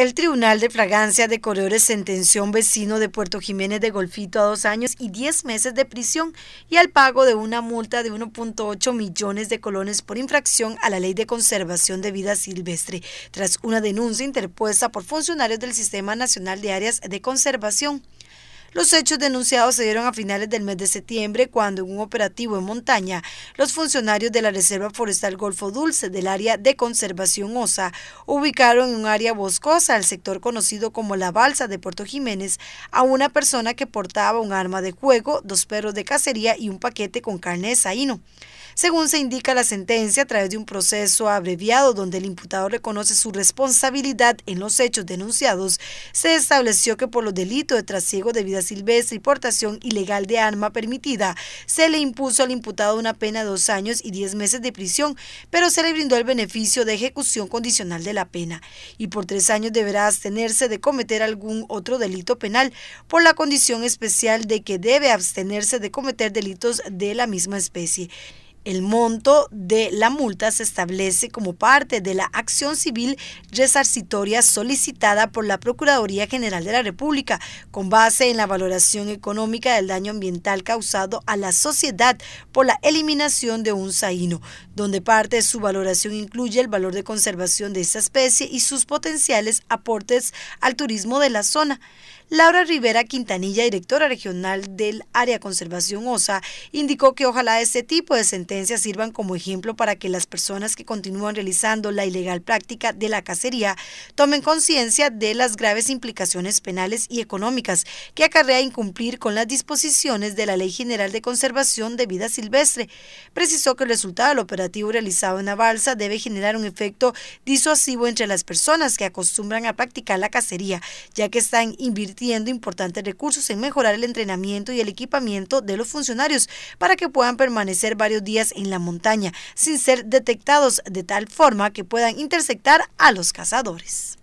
El Tribunal de Fragancia de Corredores sentenció a un vecino de Puerto Jiménez de Golfito a dos años y diez meses de prisión y al pago de una multa de 1.8 millones de colones por infracción a la Ley de Conservación de Vida Silvestre, tras una denuncia interpuesta por funcionarios del Sistema Nacional de Áreas de Conservación. Los hechos denunciados se dieron a finales del mes de septiembre cuando en un operativo en montaña, los funcionarios de la Reserva Forestal Golfo Dulce del área de conservación OSA ubicaron en un área boscosa, el sector conocido como la Balsa de Puerto Jiménez, a una persona que portaba un arma de juego, dos perros de cacería y un paquete con carne de saíno según se indica la sentencia a través de un proceso abreviado donde el imputado reconoce su responsabilidad en los hechos denunciados, se estableció que por los delitos de trasiego de vida silvestre y portación ilegal de arma permitida, se le impuso al imputado una pena de dos años y diez meses de prisión, pero se le brindó el beneficio de ejecución condicional de la pena y por tres años deberá abstenerse de cometer algún otro delito penal por la condición especial de que debe abstenerse de cometer delitos de la misma especie. El monto de la multa se establece como parte de la acción civil resarcitoria solicitada por la Procuraduría General de la República con base en la valoración económica del daño ambiental causado a la sociedad por la eliminación de un saíno, donde parte de su valoración incluye el valor de conservación de esta especie y sus potenciales aportes al turismo de la zona. Laura Rivera Quintanilla, directora regional del Área Conservación OSA, indicó que ojalá este tipo de sentencia sirvan como ejemplo para que las personas que continúan realizando la ilegal práctica de la cacería tomen conciencia de las graves implicaciones penales y económicas que acarrea incumplir con las disposiciones de la Ley General de Conservación de Vida Silvestre. Precisó que el resultado del operativo realizado en la balsa debe generar un efecto disuasivo entre las personas que acostumbran a practicar la cacería, ya que están invirtiendo importantes recursos en mejorar el entrenamiento y el equipamiento de los funcionarios para que puedan permanecer varios días en la montaña sin ser detectados de tal forma que puedan interceptar a los cazadores.